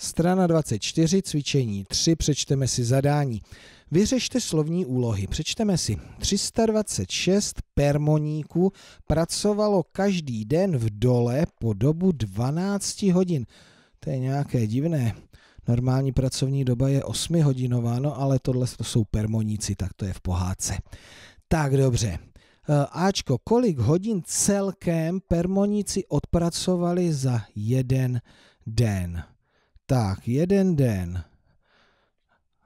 Strana 24, cvičení 3, přečteme si zadání. Vyřešte slovní úlohy. Přečteme si. 326 permoníků pracovalo každý den v dole po dobu 12 hodin. To je nějaké divné. Normální pracovní doba je 8 hodinová, no ale tohle to jsou permoníci, tak to je v pohádce. Tak dobře. E, Ačko, kolik hodin celkem permoníci odpracovali za jeden den? Tak, jeden den.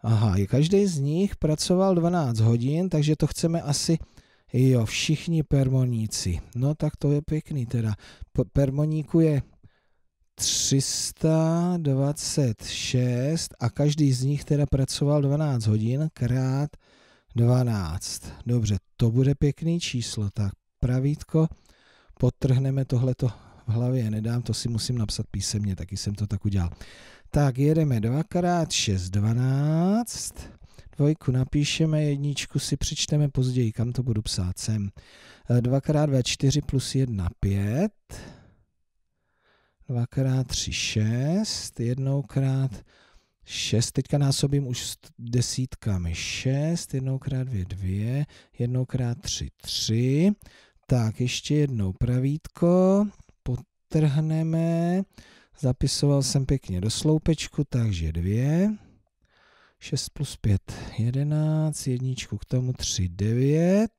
Aha, každý z nich pracoval 12 hodin, takže to chceme asi, jo, všichni permoníci. No tak to je pěkný teda. permoníku je 326 a každý z nich teda pracoval 12 hodin krát 12. Dobře, to bude pěkný číslo. Tak pravítko, potrhneme tohleto v hlavě nedám, to si musím napsat písemně, taky jsem to tak udělal. Tak jedeme dvakrát, 6, 12. Dvojku napíšeme, jedničku si přečteme později, kam to budu psát sem. 2x2, eh, 4 plus 1, 5. 2x3, 6. Jednoukrát 6, teďka násobím už s desítkami 6, jednoukrát 2, 2, jednoukrát 3, 3. Tak, ještě jednou pravítko, strhneme. Zapisoval jsem pěkně do sloupečku, takže 2. 6 plus 5, 11, jedničku k tomu 3, 9,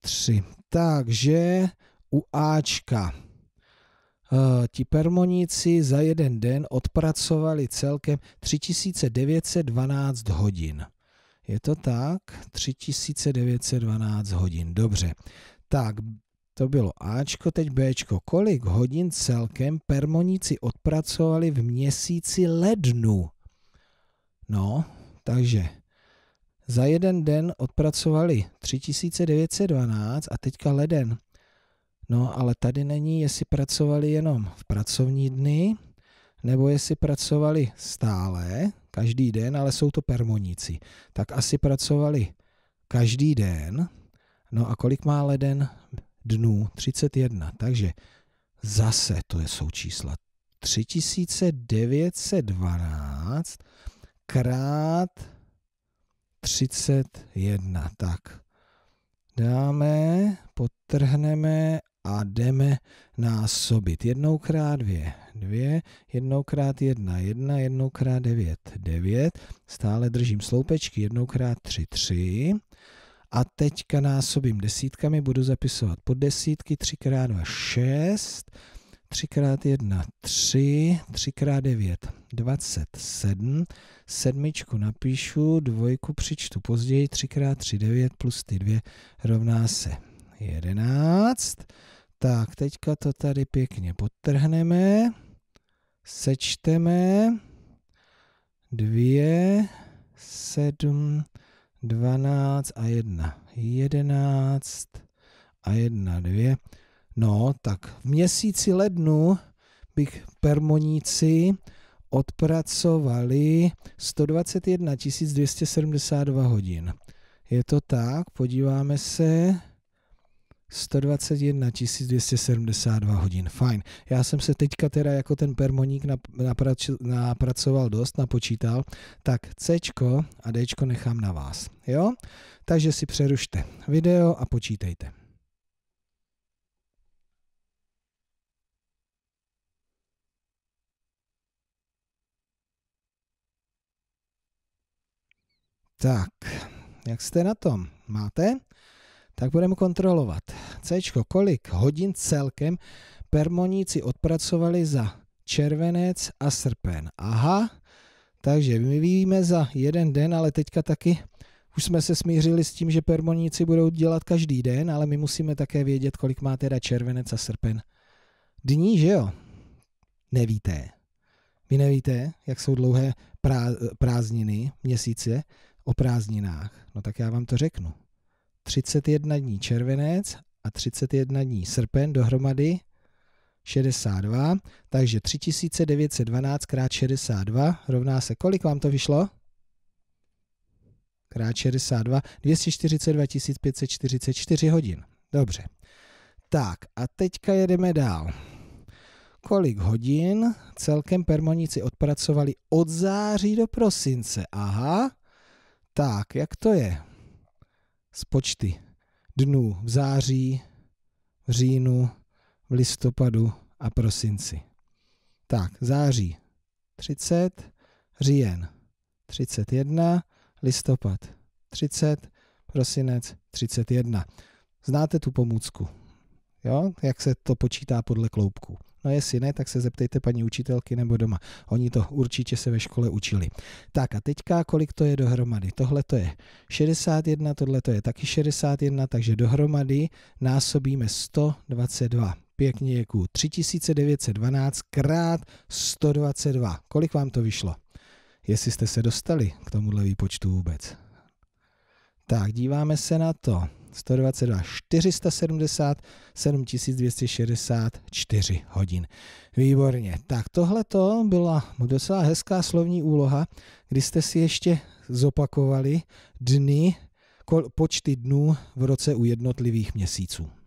3. Takže u Ačka eh, ti permoníci za jeden den odpracovali celkem 3912 hodin. Je to tak? 3912 hodin, dobře. Tak, to bylo Ačko, teď Bčko. Kolik hodin celkem permoníci odpracovali v měsíci lednu? No, takže za jeden den odpracovali 3912 a teďka leden. No, ale tady není, jestli pracovali jenom v pracovní dny, nebo jestli pracovali stále, každý den, ale jsou to permoníci. Tak asi pracovali každý den. No a kolik má leden? dnů 31. Takže zase to jsou čísla 3912 krát 31. Tak dáme, potrhneme a jdeme násobit. Jednou krát dvě, dvě, jednou krát jedna, jedna, jednou krát devět, devět. Stále držím sloupečky, jednou krát tři, tři a teďka násobím desítkami, budu zapisovat po desítky, 3x2, 6, 3x1, 3, 3x9, 27, sedmičku napíšu, dvojku přičtu později, 3x3, 9 plus ty dvě rovná se 11. Tak, teďka to tady pěkně podtrhneme, sečteme, 2, 7, 12 a 1, 11 a 1, 2. No, tak v měsíci lednu bych permoníci odpracovali 121 272 hodin. Je to tak, podíváme se. 121 272 hodin, fajn. Já jsem se teďka teda jako ten permoník naprač, napracoval dost, napočítal, tak C a D nechám na vás, jo? Takže si přerušte video a počítejte. Tak, jak jste na tom? Máte? tak budeme kontrolovat. C, kolik hodin celkem permoníci odpracovali za červenec a srpen. Aha, takže my víme za jeden den, ale teďka taky už jsme se smířili s tím, že permoníci budou dělat každý den, ale my musíme také vědět, kolik má teda červenec a srpen dní, že jo? Nevíte. Vy nevíte, jak jsou dlouhé prázdniny, měsíce o prázdninách. No tak já vám to řeknu. 31 dní červenec a 31 dní srpen dohromady 62, takže 3912 krát 62 rovná se, kolik vám to vyšlo? Krát 62, 242 544 hodin. Dobře. Tak a teďka jedeme dál. Kolik hodin celkem permoníci odpracovali od září do prosince? Aha, tak jak to je? s počty dnů v září, v říjnu, v listopadu a prosinci. Tak, září 30, říjen 31, listopad 30, prosinec 31. Znáte tu pomůcku, jo? jak se to počítá podle kloubku. No jestli ne, tak se zeptejte paní učitelky nebo doma. Oni to určitě se ve škole učili. Tak a teďka, kolik to je dohromady? Tohle to je 61, tohle to je taky 61, takže dohromady násobíme 122 pěkně jako 3912 krát 122. Kolik vám to vyšlo? Jestli jste se dostali k tomuhle výpočtu vůbec. Tak, díváme se na to. 122, 470, 7264 hodin. Výborně. Tak tohle to byla docela hezká slovní úloha, kdy jste si ještě zopakovali dny, počty dnů v roce u jednotlivých měsíců.